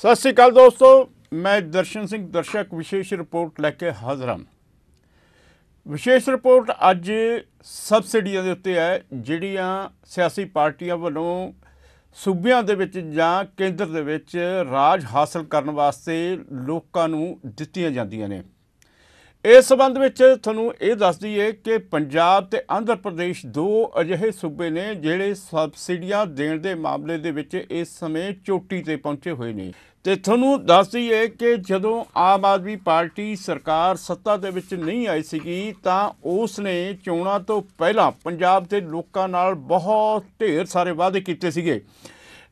ਸਤਿ ਸ੍ਰੀ ਅਕਾਲ ਦੋਸਤੋ ਮੈਂ ਦਰਸ਼ਨ ਸਿੰਘ ਦਰਸ਼ਕ ਵਿਸ਼ੇਸ਼ ਰਿਪੋਰਟ ਲੈ ਕੇ ਹਾਜ਼ਰ ਹਾਂ ਵਿਸ਼ੇਸ਼ ਰਿਪੋਰਟ ਅੱਜ ਸਬਸਿਡੀਆਂ ਦੇ ਉੱਤੇ ਹੈ ਜਿਹੜੀਆਂ ਸਿਆਸੀ ਪਾਰਟੀਆਂ ਵੱਲੋਂ ਸੂਬਿਆਂ ਦੇ ਵਿੱਚ ਜਾਂ ਕੇਂਦਰ ਦੇ ਵਿੱਚ ਰਾਜ ਹਾਸਲ ਕਰਨ ਵਾਸਤੇ ਲੋਕਾਂ ਨੂੰ ਦਿੱਤੀਆਂ ਜਾਂਦੀਆਂ ਨੇ ਇਸ ਸਬੰਧ ਵਿੱਚ ਤੁਹਾਨੂੰ ਇਹ ਦੱਸ ਦਈਏ ਕਿ ਪੰਜਾਬ ਤੇ ਆਂਧਰਾ ਪ੍ਰਦੇਸ਼ ਦੋ ਅਜਿਹੇ ਸੂਬੇ ਨੇ ਜਿਹੜੇ ਸਬਸਿਡੀਆਂ ਦੇਣ ਦੇ ਮਾਮਲੇ ਦੇ ਵਿੱਚ ਇਸ ਸਮੇਂ ਚੋਟੀ ਤੇ ਪਹੁੰਚੇ ਹੋਏ ਨੇ ਤੇ ਤੁਹਾਨੂੰ ਦੱਸ ਦਈਏ ਕਿ ਜਦੋਂ ਆਮ ਆਦਮੀ ਪਾਰਟੀ ਸਰਕਾਰ ਸੱਤਾ ਦੇ ਵਿੱਚ ਨਹੀਂ ਆਈ ਸੀਗੀ ਤਾਂ ਉਸ ਨੇ ਚੋਣਾਂ ਤੋਂ ਪਹਿਲਾਂ ਪੰਜਾਬ ਦੇ ਲੋਕਾਂ ਨਾਲ ਬਹੁਤ ਢੇਰ ਸਾਰੇ ਵਾਅਦੇ ਕੀਤੇ ਸੀਗੇ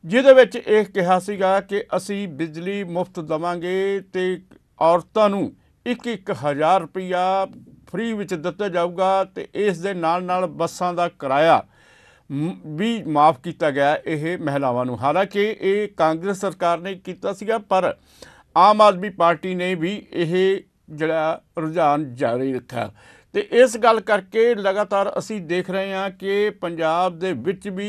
ਜਿਹਦੇ ਵਿੱਚ ਇਹ ਕਿਹਾ ਸੀਗਾ ਕਿ ਅਸੀਂ ਬਿਜਲੀ ਮੁਫਤ ਦਵਾਂਗੇ ਤੇ ਔਰਤਾਂ ਨੂੰ 1-1000 ਰੁਪਇਆ ਫ੍ਰੀ ਵਿੱਚ ਦਿੱਤਾ ਜਾਊਗਾ ਤੇ ਇਸ ਦੇ ਨਾਲ-ਨਾਲ ਬੱਸਾਂ ਦਾ ਕਿਰਾਇਆ ਵੀ ਮਾਫ ਕੀਤਾ ਗਿਆ ਇਹ ਮਹਿਲਾਵਾਂ ਨੂੰ ਹਾਲਾਂਕਿ ਇਹ ਕਾਂਗਰਸ ਸਰਕਾਰ ਨੇ ਕੀਤਾ ਸੀਗਾ ਪਰ ਆਮ ਆਦਮੀ ਪਾਰਟੀ ਨੇ ਵੀ ਇਹ ਜਿਹੜਾ ਰੁਝਾਨ ਜਾਰੀ ਰੱਖਿਆ ਤੇ ਇਸ ਗੱਲ ਕਰਕੇ ਲਗਾਤਾਰ ਅਸੀਂ ਦੇਖ ਰਹੇ ਹਾਂ ਕਿ ਪੰਜਾਬ ਦੇ ਵਿੱਚ ਵੀ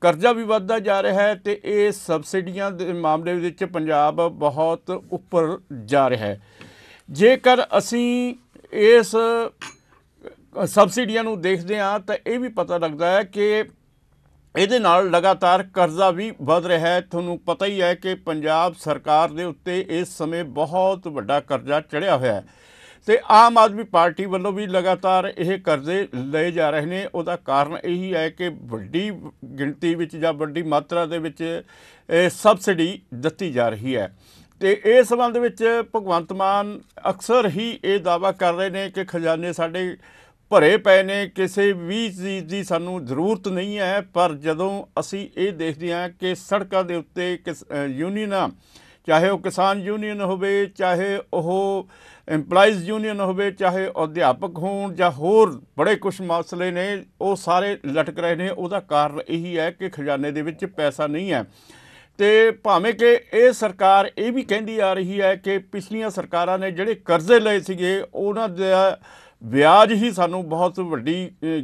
ਕਰਜ਼ਾ ਵੀ ਵੱਧਦਾ ਜਾ ਰਿਹਾ ਹੈ ਤੇ ਇਹ ਸਬਸਿਡੀਆਂ ਦੇ ਮਾਮਲੇ ਵਿੱਚ ਪੰਜਾਬ ਬਹੁਤ ਉੱਪਰ ਜਾ ਰਿਹਾ ਹੈ ਜੇਕਰ ਅਸੀਂ ਇਸ ਸਬਸਿਡੀਆਂ ਨੂੰ ਦੇਖਦੇ ਹਾਂ ਤਾਂ ਇਹ ਵੀ ਪਤਾ ਲੱਗਦਾ ਹੈ ਕਿ ਇਹਦੇ ਨਾਲ ਲਗਾਤਾਰ ਕਰਜ਼ਾ ਵੀ ਵਧ ਰਿਹਾ ਹੈ ਤੁਹਾਨੂੰ ਪਤਾ ਹੀ ਹੈ ਕਿ ਪੰਜਾਬ ਸਰਕਾਰ ਦੇ ਉੱਤੇ ਇਸ ਸਮੇਂ ਬਹੁਤ ਵੱਡਾ ਕਰਜ਼ਾ ਚੜਿਆ ਹੋਇਆ ਹੈ ਤੇ ਆਮ ਆਦਮੀ ਪਾਰਟੀ ਵੱਲੋਂ ਵੀ ਲਗਾਤਾਰ ਇਹ ਕਰਜ਼ੇ ਲਏ ਜਾ ਰਹੇ ਨੇ ਉਹਦਾ ਕਾਰਨ ਇਹੀ ਹੈ ਕਿ ਵੱਡੀ ਗਿਣਤੀ ਵਿੱਚ ਜਾਂ ਵੱਡੀ ਮਾਤਰਾ ਦੇ ਵਿੱਚ ਇਹ ਸਬਸਿਡੀ ਦਿੱਤੀ ਜਾ ਰਹੀ ਹੈ ਤੇ ਇਸ ਸੰਬੰਧ ਵਿੱਚ ਭਗਵੰਤ ਮਾਨ ਅਕਸਰ ਹੀ ਇਹ ਦਾਵਾ ਕਰ ਰਹੇ ਨੇ ਕਿ ਖਜ਼ਾਨੇ ਸਾਡੇ ਭਰੇ ਪਏ ਨੇ ਕਿਸੇ ਵੀ ਚੀਜ਼ ਦੀ ਸਾਨੂੰ ਜ਼ਰੂਰਤ ਨਹੀਂ ਹੈ ਪਰ ਜਦੋਂ ਅਸੀਂ ਇਹ ਦੇਖਦੇ ਹਾਂ ਕਿ ਸੜਕਾਂ ਦੇ ਉੱਤੇ ਯੂਨੀਅਨਾਂ ਚਾਹੇ ਉਹ ਕਿਸਾਨ ਯੂਨੀਅਨ ਹੋਵੇ ਚਾਹੇ ਉਹ ਐਮਪਲਾਈਜ਼ ਯੂਨੀਅਨ ਹੋਵੇ ਚਾਹੇ ਅਧਿਆਪਕ ਹੋਣ ਜਾਂ ਹੋਰ ਬੜੇ ਕੁਝ ਮਸਲੇ ਨੇ ਉਹ ਸਾਰੇ ਲਟਕ ਰਹੇ ਨੇ ਉਹਦਾ ਕਾਰਨ ਇਹੀ ਹੈ ਕਿ ਖਜ਼ਾਨੇ ਦੇ ਵਿੱਚ ਪੈਸਾ ਨਹੀਂ ਹੈ ਤੇ ਭਾਵੇਂ ਕਿ ਇਹ ਸਰਕਾਰ ਇਹ ਵੀ ਕਹਿੰਦੀ ਆ ਰਹੀ ਹੈ ਕਿ ਪਿਛਲੀਆਂ ਸਰਕਾਰਾਂ ਨੇ ਜਿਹੜੇ ਕਰਜ਼ੇ ਲਏ ਸੀਗੇ ਉਹਨਾਂ ਦਾ ਵਿਆਜ ਹੀ ਸਾਨੂੰ ਬਹੁਤ ਵੱਡੀ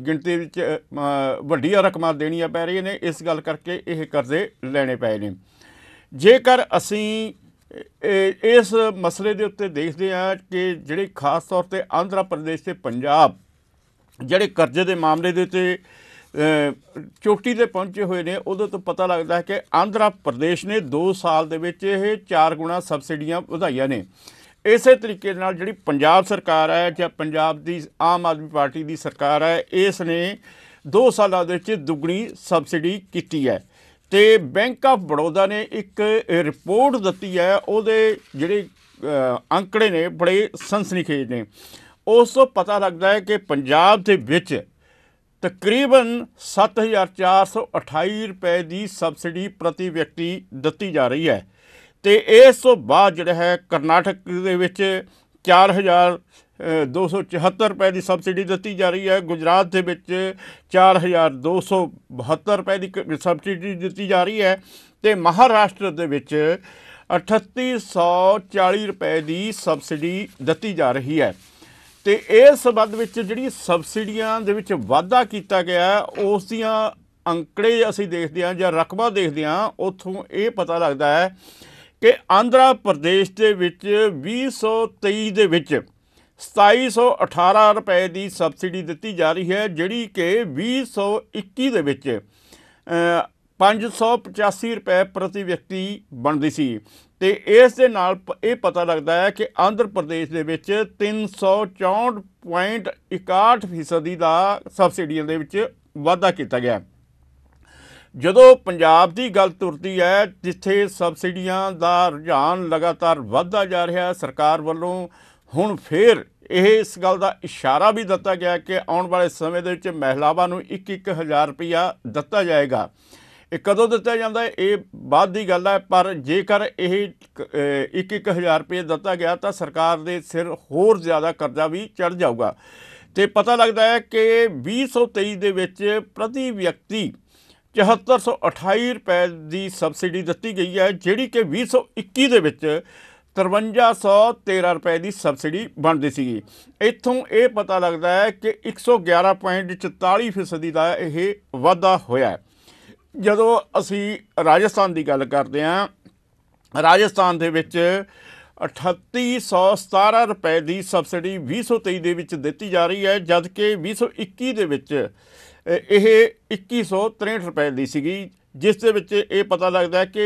ਗਿਣਤੀ ਵਿੱਚ ਵੱਡੀਆਂ ਰਕਮਾਂ ਦੇਣੀਆਂ ਪੈ ਰਹੀਆਂ ਨੇ ਇਸ ਗੱਲ ਕਰਕੇ ਇਹ ਕਰਜ਼ੇ ਲੈਣੇ ਪਏ ਨੇ ਜੇਕਰ ਅਸੀਂ ਇਸ ਮਸਲੇ ਦੇ ਉੱਤੇ ਦੇਖਦੇ ਹਾਂ ਕਿ ਜਿਹੜੇ ਖਾਸ ਤੌਰ ਤੇ ਆਂਧਰਾ ਪ੍ਰਦੇਸ਼ ਤੇ ਪੰਜਾਬ ਜਿਹੜੇ ਕਰਜ਼ੇ ਦੇ ਮਾਮਲੇ ਦੇ ਉੱਤੇ ਚੋਟੀ ਤੇ ਪਹੁੰਚੇ ਹੋਏ ਨੇ ਉਦੋਂ ਤੋਂ ਪਤਾ ਲੱਗਦਾ ਹੈ ਕਿ ਆਂਧਰਾ ਪ੍ਰਦੇਸ਼ ਨੇ 2 ਸਾਲ ਦੇ ਵਿੱਚ ਇਹ 4 ਗੁਣਾ ਸਬਸਿਡੀਆਂ ਵਧਾਈਆਂ ਨੇ ਇਸੇ ਤਰੀਕੇ ਨਾਲ ਜਿਹੜੀ ਪੰਜਾਬ ਸਰਕਾਰ ਹੈ ਜਾਂ ਪੰਜਾਬ ਦੀ ਆਮ ਆਦਮੀ ਪਾਰਟੀ ਦੀ ਸਰਕਾਰ ਹੈ ਇਸ ਨੇ 2 ਸਾਲਾਂ ਦੇ ਵਿੱਚ ਦੁੱਗਣੀ ਸਬਸਿਡੀ ਕੀਤੀ ਹੈ ਤੇ ਬੈਂਕ ਆਫ ਬੜੌਦਾ ਨੇ ਇੱਕ ਰਿਪੋਰਟ ਦਿੱਤੀ ਹੈ ਉਹਦੇ ਜਿਹੜੇ ਅੰਕੜੇ ਨੇ ਬੜੇ ਸੰਸਨੀਖੇਜ ਨੇ ਉਸ ਤੋਂ ਪਤਾ ਲੱਗਦਾ ਹੈ ਕਿ ਪੰਜਾਬ ਦੇ ਵਿੱਚ ਤਕਰੀਬਨ 7428 ਰੁਪਏ ਦੀ ਸਬਸਿਡੀ ਪ੍ਰਤੀ ਵਿਅਕਤੀ ਦਿੱਤੀ ਜਾ ਰਹੀ ਹੈ ਤੇ ਇਸ ਤੋਂ ਬਾਅਦ ਜਿਹੜਾ ਹੈ ਕਰਨਾਟਕ ਦੇ ਵਿੱਚ 4274 ਰੁਪਏ ਦੀ ਸਬਸਿਡੀ ਦਿੱਤੀ ਜਾ ਰਹੀ ਹੈ ਗੁਜਰਾਤ ਦੇ ਵਿੱਚ 4272 ਰੁਪਏ ਦੀ ਸਬਸਿਡੀ ਦਿੱਤੀ ਜਾ ਰਹੀ ਹੈ ਤੇ ਮਹਾਰਾਸ਼ਟਰ ਦੇ ਵਿੱਚ 3840 ਰੁਪਏ ਦੀ ਸਬਸਿਡੀ ਦਿੱਤੀ ਜਾ ਰਹੀ ਹੈ ਤੇ ਇਹ ਸਬੰਧ ਵਿੱਚ ਜਿਹੜੀ ਸਬਸਿਡੀਆਂ ਦੇ ਵਿੱਚ ਵਾਧਾ ਕੀਤਾ ਗਿਆ ਉਸ ਦੀਆਂ ਅੰਕੜੇ ਅਸੀਂ ਦੇਖਦੇ ਹਾਂ ਜਾਂ ਰਕਬਾ ਦੇਖਦੇ ਹਾਂ ਉਥੋਂ ਇਹ ਪਤਾ ਲੱਗਦਾ ਹੈ ਕਿ ਆਂਧਰਾ ਪ੍ਰਦੇਸ਼ ਦੇ ਵਿੱਚ 2023 ਦੇ ਵਿੱਚ 2718 ਰੁਪਏ ਦੀ ਸਬਸਿਡੀ ਦਿੱਤੀ ਜਾ ਰਹੀ ਹੈ ਜਿਹੜੀ ਕਿ 2021 ਦੇ ਵਿੱਚ 585 ਰੁਪਏ ਪ੍ਰਤੀ ਵਿਅਕਤੀ ਬਣਦੀ ਸੀ ਤੇ ਇਸ ਦੇ ਨਾਲ ਇਹ ਪਤਾ ਲੱਗਦਾ ਹੈ ਕਿ ਆਂਧਰ ਪ੍ਰਦੇਸ਼ ਦੇ ਵਿੱਚ 364.61% ਦਾ ਸਬਸਿਡੀਆਂ ਦੇ ਵਿੱਚ ਵਾਧਾ ਕੀਤਾ ਗਿਆ ਜਦੋਂ ਪੰਜਾਬ ਦੀ ਗੱਲ ਤੁਰਦੀ ਹੈ ਜਿੱਥੇ ਸਬਸਿਡੀਆਂ ਦਾ ਰੁਝਾਨ ਲਗਾਤਾਰ ਵਧਦਾ ਜਾ ਰਿਹਾ ਹੈ ਸਰਕਾਰ ਵੱਲੋਂ ਹੁਣ ਫੇਰ ਇਹ ਇਸ ਗੱਲ ਦਾ ਇਸ਼ਾਰਾ ਵੀ ਦਿੱਤਾ ਗਿਆ ਕਿ ਆਉਣ ਵਾਲੇ ਸਮੇਂ ਦੇ ਵਿੱਚ ਮਹਿਲਾਵਾਂ ਨੂੰ 1-1000 ਰੁਪਇਆ ਦਿੱਤਾ ਜਾਏਗਾ ਇਹ ਕਦੋਂ ਦਿੱਤਾ ਜਾਂਦਾ ਇਹ ਬਾਅਦ ਦੀ ਗੱਲ ਹੈ ਪਰ ਜੇਕਰ ਇਹ 1-1000 ਰੁਪਏ ਦਿੱਤਾ ਗਿਆ ਤਾਂ ਸਰਕਾਰ ਦੇ ਸਿਰ ਹੋਰ ਜ਼ਿਆਦਾ ਕਰਜ਼ਾ ਵੀ ਚੜ ਜਾਊਗਾ ਤੇ ਪਤਾ ਲੱਗਦਾ ਹੈ ਕਿ 2023 ਦੇ ਵਿੱਚ ਪ੍ਰਤੀ ਵਿਅਕਤੀ 7428 ਰੁਪਏ ਦੀ ਸਬਸਿਡੀ ਦਿੱਤੀ ਗਈ ਹੈ ਜਿਹੜੀ ਕਿ 2021 ਦੇ ਵਿੱਚ 5313 ਰੁਪਏ ਦੀ ਸਬਸਿਡੀ ਬਣਦੀ ਸੀਗੀ ਇੱਥੋਂ ਇਹ ਪਤਾ ਲੱਗਦਾ ਹੈ ਕਿ 111.44% ਦਾ ਇਹ ਵਾਧਾ ਹੋਇਆ ਹੈ ਜਦੋਂ ਅਸੀਂ ਰਾਜਸਥਾਨ ਦੀ ਗੱਲ ਕਰਦੇ ਹਾਂ ਰਾਜਸਥਾਨ ਦੇ ਵਿੱਚ 3817 ਰੁਪਏ ਦੀ ਸਬਸਿਡੀ 2023 ਦੇ ਵਿੱਚ ਦਿੱਤੀ ਜਾ ਰਹੀ ਹੈ ਜਦਕਿ 2021 ਦੇ ਵਿੱਚ ਇਹ 2163 ਰੁਪਏ ਦੀ ਸੀਗੀ ਜਿਸ ਦੇ ਵਿੱਚ ਇਹ ਪਤਾ ਲੱਗਦਾ ਹੈ ਕਿ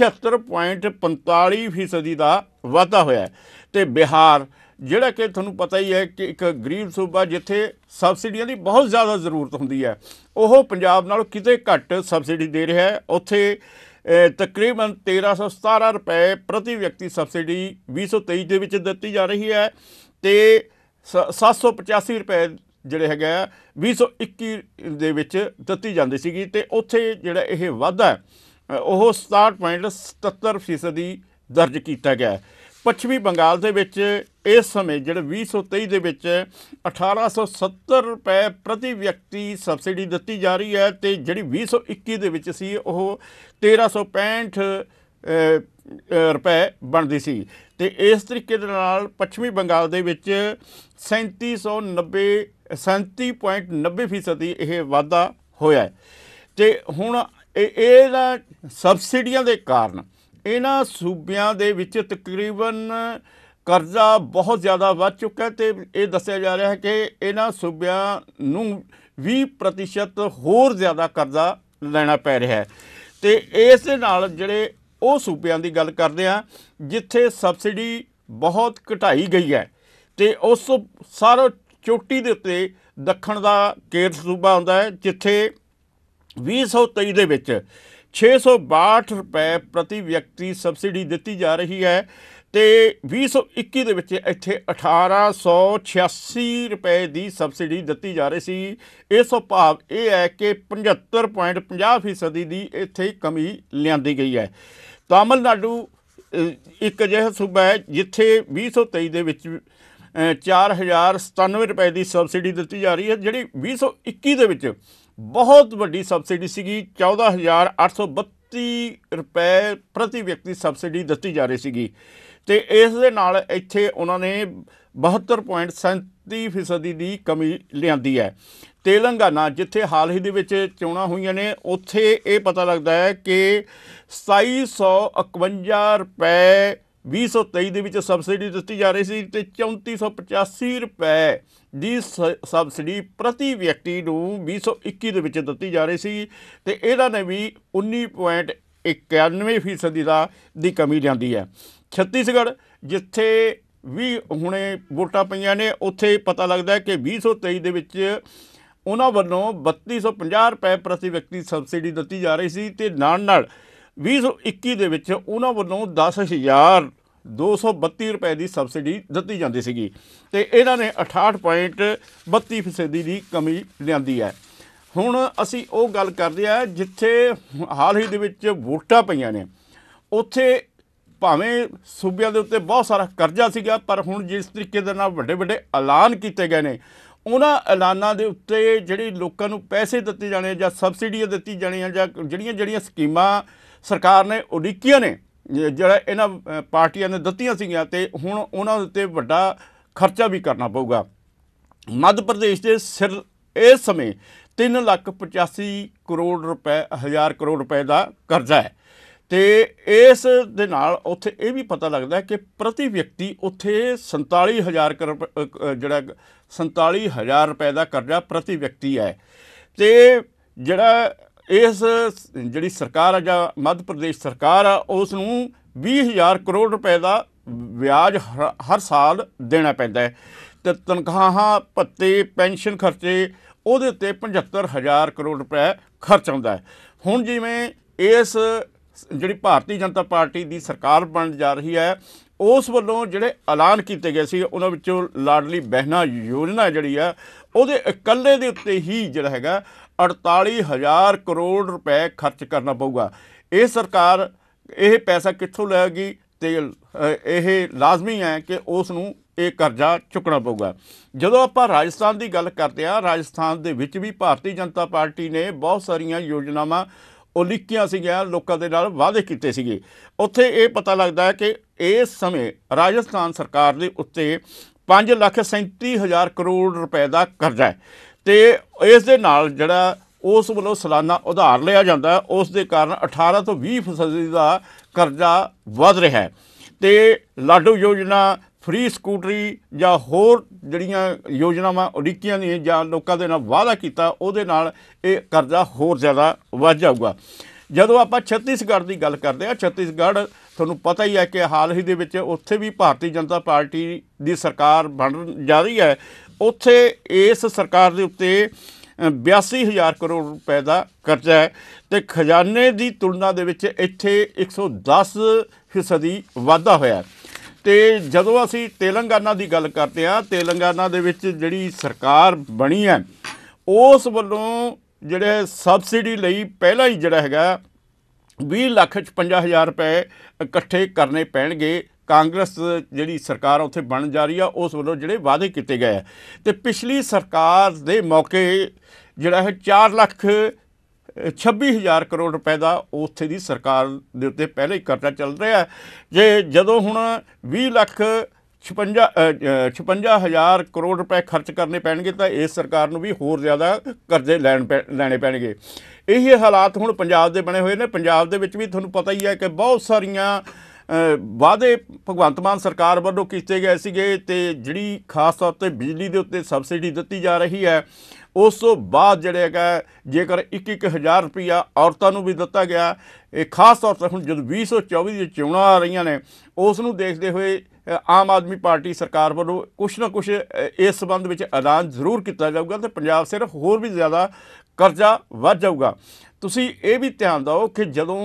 76.45% ਦਾ ਵਾਧਾ ਹੋਇਆ ਹੈ ਤੇ ਬਿਹਾਰ ਜਿਹੜਾ ਕਿ ਤੁਹਾਨੂੰ ਪਤਾ ਹੀ ਹੈ ਕਿ ਇੱਕ ਗਰੀਬ ਸੂਬਾ ਜਿੱਥੇ ਸਬਸਿਡੀਆਂ ਦੀ ਬਹੁਤ ਜ਼ਿਆਦਾ ਜ਼ਰੂਰਤ ਹੁੰਦੀ ਹੈ ਉਹ ਪੰਜਾਬ ਨਾਲੋਂ ਕਿਤੇ ਘੱਟ ਸਬਸਿਡੀ ਦੇ ਰਿਹਾ ਹੈ ਉੱਥੇ ਤਕਰੀਬਨ 1317 ਰੁਪਏ ਪ੍ਰਤੀ ਵਿਅਕਤੀ ਸਬਸਿਡੀ 2023 ਦੇ ਵਿੱਚ ਦਿੱਤੀ ਜਾ ਰਹੀ ਹੈ ਤੇ 785 ਰੁਪਏ ਜਿਹੜੇ ਹੈਗਾ 2021 ਦੇ ਵਿੱਚ ਦਿੱਤੀ ਜਾਂਦੀ ਸੀਗੀ ਤੇ ਉੱਥੇ ਜਿਹੜਾ ਇਹ ਵਾਧਾ ਉਹ 67.77% ਦੀ ਦਰਜ ਕੀਤਾ ਗਿਆ ਪੱਛਮੀ ਬੰਗਾਲ ਦੇ ਵਿੱਚ ਇਸ ਸਮੇਂ ਜਿਹੜੇ 2023 ਦੇ ਵਿੱਚ 1870 ਰੁਪਏ ਪ੍ਰਤੀ ਵਿਅਕਤੀ ਸਬਸਿਡੀ ਦਿੱਤੀ ਜਾ ਰਹੀ ਹੈ ਤੇ ਜਿਹੜੀ 2021 ਦੇ ਵਿੱਚ ਸੀ ਉਹ 1365 ਰੁਪਏ ਬਣਦੀ ਸੀ ਤੇ ਇਸ ਤਰੀਕੇ ਦੇ ਨਾਲ ਪੱਛਮੀ ਬੰਗਾਲ ਦੇ ਵਿੱਚ 3790 37.90% ਇਹ ਵਾਧਾ ਹੋਇਆ ਹੈ ਤੇ ਹੁਣ ਇਹਦਾ ਸਬਸਿਡੀਆਂ ਦੇ ਕਾਰਨ ਇਹਨਾਂ ਸੂਬਿਆਂ ਦੇ ਵਿੱਚ ਤਕਰੀਬਨ ਕਰਜ਼ਾ ਬਹੁਤ ਜ਼ਿਆਦਾ ਵੱਧ ਚੁੱਕਾ ਹੈ ਤੇ ਇਹ ਦੱਸਿਆ ਜਾ ਰਿਹਾ ਹੈ ਕਿ ਇਹਨਾਂ ਸੂਬਿਆਂ ਨੂੰ 20% ਹੋਰ ਜ਼ਿਆਦਾ ਕਰਜ਼ਾ ਲੈਣਾ ਪੈ ਰਿਹਾ ਹੈ ਤੇ ਇਸ ਦੇ ਨਾਲ ਜਿਹੜੇ ਉਹ ਸੂਬਿਆਂ ਦੀ ਗੱਲ ਕਰਦੇ ਆ ਜਿੱਥੇ ਸਬਸਿਡੀ ਬਹੁਤ ਘਟਾਈ ਗਈ ਹੈ ਤੇ ਉਸ ਸਾਰਾ ਚੋਟੀ ਦੇ ਉੱਤੇ ਦੱਖਣ ਦਾ ਕੇਰ ਸੂਬਾ ਹੁੰਦਾ ਹੈ ਜਿੱਥੇ 2023 ਦੇ ਵਿੱਚ 662 ਰੁਪਏ ਪ੍ਰਤੀ ਵਿਅਕਤੀ ਸਬਸਿਡੀ ਦਿੱਤੀ ਜਾ ਰਹੀ ਹੈ ਤੇ 2021 ਦੇ ਵਿੱਚ ਇੱਥੇ 1886 ਰੁਪਏ ਦੀ ਸਬਸਿਡੀ ਦਿੱਤੀ ਜਾ ਰਹੀ ਸੀ ਇਸ ਭਾਵ ਇਹ ਹੈ ਕਿ 75.50% ਦੀ ਇੱਥੇ ਕਮੀ ਲਿਆਂਦੀ ਗਈ ਹੈ ਤਾਮਿਲਨਾਡੂ ਇੱਕ ਅਜਿਹਾ ਸੂਬਾ ਹੈ ਜਿੱਥੇ 2023 ਦੇ ਵਿੱਚ 4097 ਰੁਪਏ ਦੀ ਸਬਸਿਡੀ ਦਿੱਤੀ ਜਾ ਰਹੀ ਹੈ ਜਿਹੜੀ 2021 ਦੇ ਵਿੱਚ ਬਹੁਤ ਵੱਡੀ ਸਬਸਿਡੀ ਸੀਗੀ 14832 ਰੁਪਏ ਪ੍ਰਤੀ ਵਿਅਕਤੀ ਸਬਸਿਡੀ ਦਿੱਤੀ ਜਾ ਰਹੀ ਸੀਗੀ ਤੇ ਇਸ ਦੇ ਨਾਲ ਇੱਥੇ ਉਹਨਾਂ ਨੇ 72.37% ਦੀ ਕਮੀ ਲਿਆਂਦੀ ਹੈ ਤੇਲੰਗਾਨਾ ਜਿੱਥੇ ਹਾਲ ਹੀ ਦੇ ਵਿੱਚ ਚੋਣਾਂ ਹੋਈਆਂ ਨੇ ਉੱਥੇ ਇਹ ਪਤਾ ਲੱਗਦਾ ਹੈ ਕਿ 2751 ਰੁਪਏ 2023 ਦੇ ਵਿੱਚ ਸਬਸਿਡੀ ਦਿੱਤੀ ਜਾ ਰਹੀ ਸੀ ਤੇ 3485 ਰੁਪਏ ਦੀ ਸਬਸਿਡੀ ਪ੍ਰਤੀ ਵਿਅਕਤੀ ਨੂੰ 2021 ਦੇ ਵਿੱਚ ਦਿੱਤੀ ਜਾ ਰਹੀ ਸੀ ਤੇ ਇਹਦਾ ਨੇ ਵੀ 19.91% ਦਾ ਦੀ ਕਮੀ ਲਿਆਂਦੀ ਹੈ ਛੱਤੀਸਗੜ੍ਹ ਜਿੱਥੇ ਵੀ ਹੁਣੇ ਵੋਟਾਂ ਪਈਆਂ ਨੇ ਉੱਥੇ ਪਤਾ ਲੱਗਦਾ ਹੈ ਕਿ 2023 ਦੇ ਵਿੱਚ ਉਹਨਾਂ ਵੱਲੋਂ 3250 ਰੁਪਏ ਪ੍ਰਤੀ ਵਿਅਕਤੀ ਸਬਸਿਡੀ ਦਿੱਤੀ ਜਾ ਰਹੀ ਸੀ ਤੇ ਨਾਲ ਨਾਲ 2021 ਦੇ ਵਿੱਚ ਉਹਨਾਂ ਵੱਲੋਂ 10000 232 ਰੁਪਏ ਦੀ ਸਬਸਿਡੀ ਦਿੱਤੀ ਜਾਂਦੀ ਸੀਗੀ ਤੇ ਇਹਨਾਂ ਨੇ 68.32% ਦੀ ਕਮੀ ਲਿਆਂਦੀ ਹੈ ਹੁਣ ਅਸੀਂ ਉਹ ਗੱਲ ਕਰਦੇ ਆ ਜਿੱਥੇ ਹਾਲ ਹੀ ਦੇ ਵਿੱਚ ਵੋਟਾਂ ਪਈਆਂ ਨੇ ਉੱਥੇ ਭਾਵੇਂ ਸੂਬਿਆਂ ਦੇ ਉੱਤੇ ਬਹੁਤ ਸਾਰਾ ਕਰਜ਼ਾ ਸੀਗਾ ਪਰ ਹੁਣ ਜਿਸ ਤਰੀਕੇ ਦੇ ਨਾਲ ਵੱਡੇ ਵੱਡੇ ਐਲਾਨ ਕੀਤੇ ਗਏ ਨੇ ਉਹਨਾਂ ਐਲਾਨਾਂ ਦੇ ਉੱਤੇ ਜਿਹੜੀ ਲੋਕਾਂ ਨੂੰ ਪੈਸੇ ਦਿੱਤੇ ਜਾਣੇ ਜਾਂ ਸਬਸਿਡੀਆਂ ਦਿੱਤੀ ਜਾਣੀਆਂ ਜਾਂ ਜਿਹੜੀਆਂ ਜਿਹੜੀਆਂ ਸਕੀਮਾਂ ਸਰਕਾਰ ਨੇ ਉਡੀਕੀਆਂ ਨੇ ਜਿਹੜਾ ਇਹਨਾਂ ਪਾਰਟੀਆਂ ਨੇ ਦਿੱਤੀਆਂ ਸੀਗੀਆਂ ਤੇ ਹੁਣ ਉਹਨਾਂ ਉੱਤੇ ਵੱਡਾ ਖਰਚਾ ਵੀ ਕਰਨਾ ਪਊਗਾ ਮੱਧ ਪ੍ਰਦੇਸ਼ ਦੇ ਸਿਰ ਇਸ ਸਮੇਂ 3 ਲੱਖ 85 ਕਰੋੜ ਰੁਪਏ 1000 ਕਰੋੜ ਰੁਪਏ ਦਾ ਕਰਜ਼ਾ ਹੈ ਤੇ ਇਸ ਦੇ ਨਾਲ ਉੱਥੇ ਇਹ ਵੀ ਪਤਾ ਲੱਗਦਾ ਕਿ ਪ੍ਰਤੀ ਵਿਅਕਤੀ ਉੱਥੇ 47000 ਜਿਹੜਾ 47000 ਰੁਪਏ ਦਾ ਕਰਜ਼ਾ ਪ੍ਰਤੀ ਵਿਅਕਤੀ ਹੈ ਤੇ ਜਿਹੜਾ ਇਸ ਜਿਹੜੀ ਸਰਕਾਰ ਆ ਜਾਂ ਮੱਧ ਪ੍ਰਦੇਸ਼ ਸਰਕਾਰ ਆ ਉਸ ਨੂੰ 20000 ਕਰੋੜ ਰੁਪਏ ਦਾ ਵਿਆਜ ਹਰ ਸਾਲ ਦੇਣਾ ਪੈਂਦਾ ਹੈ ਤੇ ਤਨਖਾਹਾਂ ਭੱਤੇ ਪੈਨਸ਼ਨ ਖਰਚੇ ਉਹਦੇ ਤੇ 75000 ਕਰੋੜ ਰੁਪਏ ਖਰਚ ਆਉਂਦਾ ਹੈ ਹੁਣ ਜਿਵੇਂ ਇਸ ਜਿਹੜੀ ਭਾਰਤੀ ਜਨਤਾ ਪਾਰਟੀ ਦੀ ਸਰਕਾਰ ਬਣ ਜਾ ਰਹੀ ਹੈ ਉਸ ਵੱਲੋਂ ਜਿਹੜੇ ਐਲਾਨ ਕੀਤੇ ਗਏ ਸੀ ਉਹਨਾਂ ਵਿੱਚੋਂ ਲਾਡਲੀ ਬਹਿਨਾ ਯੋਜਨਾ ਜਿਹੜੀ ਆ ਉਹਦੇ ਇਕੱਲੇ ਦੇ ਉੱਤੇ ਹੀ ਜਿਹੜਾ ਹੈਗਾ 48000 ਕਰੋੜ ਰੁਪਏ ਖਰਚ ਕਰਨਾ ਪਊਗਾ ਇਹ ਸਰਕਾਰ ਇਹ ਪੈਸਾ ਕਿੱਥੋਂ ਲੈਗੀ ਤੇ ਇਹ ਲਾਜ਼ਮੀ ਹੈ ਕਿ ਉਸ ਨੂੰ ਇਹ ਕਰਜ਼ਾ ਚੁੱਕਣਾ ਪਊਗਾ ਜਦੋਂ ਆਪਾਂ ਰਾਜਸਥਾਨ ਦੀ ਗੱਲ ਕਰਦੇ ਆ ਰਾਜਸਥਾਨ ਦੇ ਵਿੱਚ ਵੀ ਭਾਰਤੀ ਜਨਤਾ ਪਾਰਟੀ ਨੇ ਬਹੁਤ ਸਾਰੀਆਂ ਯੋਜਨਾਵਾਂ ਉਲੀਕੀਆਂ ਸੀਗੀਆਂ ਲੋਕਾਂ ਦੇ ਨਾਲ ਵਾਅਦੇ ਕੀਤੇ ਸੀਗੇ ਉੱਥੇ ਇਹ ਪਤਾ ਲੱਗਦਾ ਹੈ ਕਿ ਇਸ ਸਮੇਂ ਰਾਜਸਥਾਨ ਸਰਕਾਰ ਦੇ ਉੱਤੇ 5 ਲੱਖ 37 ਹਜ਼ਾਰ ਕਰੋੜ ਰੁਪਏ ਦਾ ਕਰਜ਼ਾ ਹੈ ਤੇ ਇਸ ਦੇ ਨਾਲ ਜਿਹੜਾ ਉਸ ਵੱਲੋਂ ਸਾਲਾਨਾ ਉਧਾਰ ਲਿਆ ਜਾਂਦਾ ਉਸ ਦੇ ਕਾਰਨ 18 ਤੋਂ 20% ਦਾ ਕਰਜ਼ਾ ਵਧ ਰਿਹਾ ਹੈ ਤੇ ਲਾਡੂ ਯੋਜਨਾ ਫ੍ਰੀ ਸਕੂਟਰੀ ਜਾਂ ਹੋਰ ਜਿਹੜੀਆਂ ਯੋਜਨਾਵਾਂ ਉਡੀਕੀਆਂ ਨੇ ਜਾਂ ਲੋਕਾਂ ਦੇ ਨਾਲ ਵਾਅਦਾ ਕੀਤਾ ਉਹਦੇ ਨਾਲ ਇਹ ਕਰਜ਼ਾ ਹੋਰ ਜ਼ਿਆਦਾ ਵਧ ਜਾਊਗਾ ਜਦੋਂ ਆਪਾਂ ਛੱਤੀਸਗੜ੍ਹ ਦੀ ਗੱਲ ਕਰਦੇ ਆ ਛੱਤੀਸਗੜ੍ਹ ਤੁਹਾਨੂੰ ਪਤਾ ਹੀ ਹੈ ਕਿ ਹਾਲ ਹੀ ਦੇ ਵਿੱਚ ਉੱਥੇ ਵੀ ਭਾਰਤੀ ਜਨਤਾ ਪਾਰਟੀ ਦੀ ਸਰਕਾਰ ਬਣ ਜਾ ਰਹੀ ਹੈ ਉੱਥੇ ਇਸ ਸਰਕਾਰ ਦੇ ਉੱਤੇ 82000 ਕਰੋੜ ਰੁਪਏ ਦਾ ਕਰਜ਼ਾ ਹੈ ਤੇ ਖਜ਼ਾਨੇ ਦੀ ਤੁਲਨਾ ਦੇ ਵਿੱਚ ਇੱਥੇ 110 ਫੀਸਦੀ ਵਾਧਾ ਹੋਇਆ ਤੇ ਜਦੋਂ ਅਸੀਂ ਤੇਲੰਗਾਨਾ ਦੀ ਗੱਲ ਕਰਦੇ ਆ ਤੇਲੰਗਾਨਾ ਦੇ ਵਿੱਚ ਜਿਹੜੀ ਸਰਕਾਰ ਬਣੀ ਹੈ ਉਸ ਵੱਲੋਂ ਜਿਹੜੇ ਸਬਸਿਡੀ ਲਈ ਪਹਿਲਾਂ ਹੀ ਜਿਹੜਾ ਹੈਗਾ 20 ਲੱਖ 55000 ਰੁਪਏ ਇਕੱਠੇ ਕਰਨੇ ਪੈਣਗੇ ਕਾਂਗਰਸ ਜਿਹੜੀ ਸਰਕਾਰ ਉੱਥੇ ਬਣ ਜਾ ਰਹੀ ਆ ਉਸ ਵੱਲੋਂ ਜਿਹੜੇ ਵਾਅਦੇ ਕੀਤੇ ਗਏ ਆ ਤੇ ਪਿਛਲੀ ਸਰਕਾਰ ਦੇ ਮੌਕੇ ਜਿਹੜਾ ਹੈ 4 ਲੱਖ 26000 ਕਰੋੜ ਰੁਪਏ ਦਾ ਉੱਥੇ ਦੀ ਸਰਕਾਰ ਦੇ ਉੱਤੇ ਪਹਿਲੇ ਹੀ ਕਰਜ਼ਾ ਚੱਲ ਰਿਹਾ ਜੇ ਜਦੋਂ ਹੁਣ 20 ਲੱਖ 56 56000 ਕਰੋੜ ਰੁਪਏ ਖਰਚ ਕਰਨੇ ਪੈਣਗੇ ਤਾਂ ਇਸ ਸਰਕਾਰ ਨੂੰ ਵੀ ਹੋਰ ਜ਼ਿਆਦਾ ਕਰਜ਼ੇ ਲੈਣ ਲੈਣੇ ਪੈਣਗੇ ਇਹੀ ਹਾਲਾਤ ਹੁਣ ਪੰਜਾਬ ਦੇ ਬਣੇ ਹੋਏ ਨੇ ਪੰਜਾਬ ਦੇ ਵਿੱਚ ਵੀ ਤੁਹਾਨੂੰ ਪਤਾ ਹੀ ਹੈ ਕਿ ਬਹੁਤ ਸਾਰੀਆਂ ਵਾਅਦੇ ਭਗਵੰਤ ਮਾਨ ਸਰਕਾਰ ਵੱਲੋਂ ਕੀਤੇ ਗਏ ਸੀਗੇ ਤੇ ਜਿਹੜੀ ਖਾਸ ਤੌਰ ਤੇ ਬਿਜਲੀ ਦੇ ਉੱਤੇ ਸਬਸਿਡੀ ਦਿੱਤੀ ਜਾ ਰਹੀ ਹੈ ਉਸ ਤੋਂ ਬਾਅਦ ਜਿਹੜੇ ਹੈਗਾ ਜੇਕਰ 1-1000 ਰੁਪਇਆ ਔਰਤਾਂ ਨੂੰ ਵੀ ਦਿੱਤਾ ਗਿਆ ਇਹ ਖਾਸ ਤੌਰ ਤੇ ਹੁਣ ਜਦ 2024 ਦੀ ਚੋਣਾਂ ਆ ਰਹੀਆਂ ਨੇ ਉਸ ਨੂੰ ਦੇਖਦੇ ਹੋਏ ਆਮ ਆਦਮੀ ਪਾਰਟੀ ਸਰਕਾਰ ਵੱਲੋਂ ਕੁਝ ਨਾ ਕੁਝ ਇਸ ਸੰਬੰਧ ਵਿੱਚ ਐਲਾਨ ਜ਼ਰੂਰ ਕੀਤਾ ਜਾਊਗਾ ਤੇ ਪੰਜਾਬ ਸਿਰਫ ਹੋਰ ਵੀ ਜ਼ਿਆਦਾ ਕਰਜ਼ਾ ਵੱਧ ਜਾਊਗਾ ਤੁਸੀਂ ਇਹ ਵੀ ਧਿਆਨ ਦਿਓ ਕਿ ਜਦੋਂ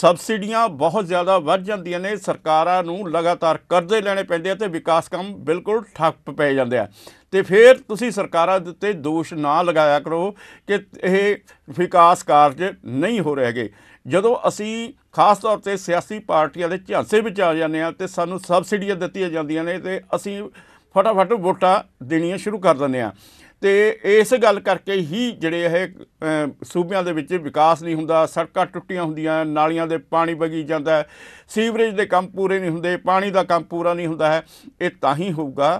ਸਬਸਿਡੀਆਂ ਬਹੁਤ ਜ਼ਿਆਦਾ ਵੱਧ ਜਾਂਦੀਆਂ ਨੇ ਸਰਕਾਰਾਂ ਨੂੰ ਲਗਾਤਾਰ ਕਰਜ਼ੇ ਲੈਣੇ ਪੈਂਦੇ ਆ ਤੇ ਵਿਕਾਸ ਕੰਮ ਬਿਲਕੁਲ ਠੱਪ ਪੈ ਜਾਂਦੇ ਆ ਤੇ ਫਿਰ ਤੁਸੀਂ ਸਰਕਾਰਾਂ ਦੇ ਉੱਤੇ ਦੋਸ਼ ਨਾ ਲਗਾਇਆ ਕਰੋ ਕਿ ਇਹ ਵਿਕਾਸ ਕਾਰਜ ਨਹੀਂ ਹੋ ਰਹੇਗੇ ਜਦੋਂ ਅਸੀਂ ਖਾਸ ਤੌਰ ਤੇ ਸਿਆਸੀ ਪਾਰਟੀਆਂ ਦੇ ਝਾਂਸੇ ਵਿੱਚ ਆ ਜਾਂਦੇ ਆ ਤੇ ਸਾਨੂੰ ਸਬਸਿਡੀਆਂ ਦਿੱਤੀਆਂ ਜਾਂਦੀਆਂ ਨੇ ਤੇ ਅਸੀਂ ਫਟਾਫਟ ਵੋਟਾਂ ਦੇਣੀਆਂ ਸ਼ੁਰੂ ਕਰ ਦਿੰਦੇ ਆ ਤੇ ਇਸ ਗੱਲ ਕਰਕੇ ਹੀ ਜਿਹੜੇ ਇਹ ਸੂਬਿਆਂ ਦੇ ਵਿੱਚ ਵਿਕਾਸ ਨਹੀਂ ਹੁੰਦਾ ਸੜਕਾਂ ਟੁੱਟੀਆਂ ਹੁੰਦੀਆਂ ਨਾਲੀਆਂ ਦੇ ਪਾਣੀ ਵਗੀ ਜਾਂਦਾ ਸੀਵਰੇਜ ਦੇ ਕੰਮ ਪੂਰੇ ਨਹੀਂ ਹੁੰਦੇ ਪਾਣੀ ਦਾ ਕੰਮ ਪੂਰਾ ਨਹੀਂ ਹੁੰਦਾ ਹੈ ਇਹ ਤਾਂ ਹੀ ਹੋਊਗਾ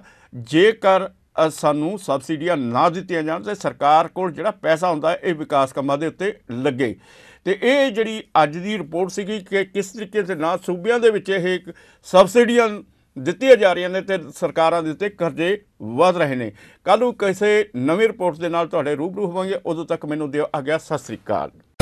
ਜੇਕਰ ਸਾਨੂੰ ਸਬਸਿਡੀਆਂ ਨਾ ਦਿੱਤੀਆਂ ਜਾਣ ਤੇ ਸਰਕਾਰ ਕੋਲ ਜਿਹੜਾ ਪੈਸਾ ਹੁੰਦਾ ਇਹ ਵਿਕਾਸ ਕੰਮਾਂ ਦੇ ਉੱਤੇ ਲੱਗੇ ਤੇ ਇਹ ਜਿਹੜੀ ਅੱਜ ਦੀ ਰਿਪੋਰਟ ਸੀਗੀ ਕਿ ਕਿਸ ਤਰੀਕੇ ਦੇ ਨਾਲ ਸੂਬਿਆਂ ਦੇ ਵਿੱਚ ਇਹ ਸਬਸਿਡੀਆਂ ਦਿੱਤੀਆਂ ਜਾ ਰਹੀਆਂ ਨੇ ਤੇ ਸਰਕਾਰਾਂ ਦੇ ਉੱਤੇ ਕਰਜ਼ੇ ਵਧ ਰਹੇ ਨੇ ਕੱਲ ਨੂੰ ਕਿਸੇ ਨਵੀਂ ਰਿਪੋਰਟ ਦੇ ਨਾਲ ਤੁਹਾਡੇ ਰੂਬਰੂ ਹੋਵਾਂਗੇ ਉਦੋਂ ਤੱਕ ਮੈਨੂੰ ਦਿਓ ਆਗਿਆ ਸਤਿ ਸ੍ਰੀ ਅਕਾਲ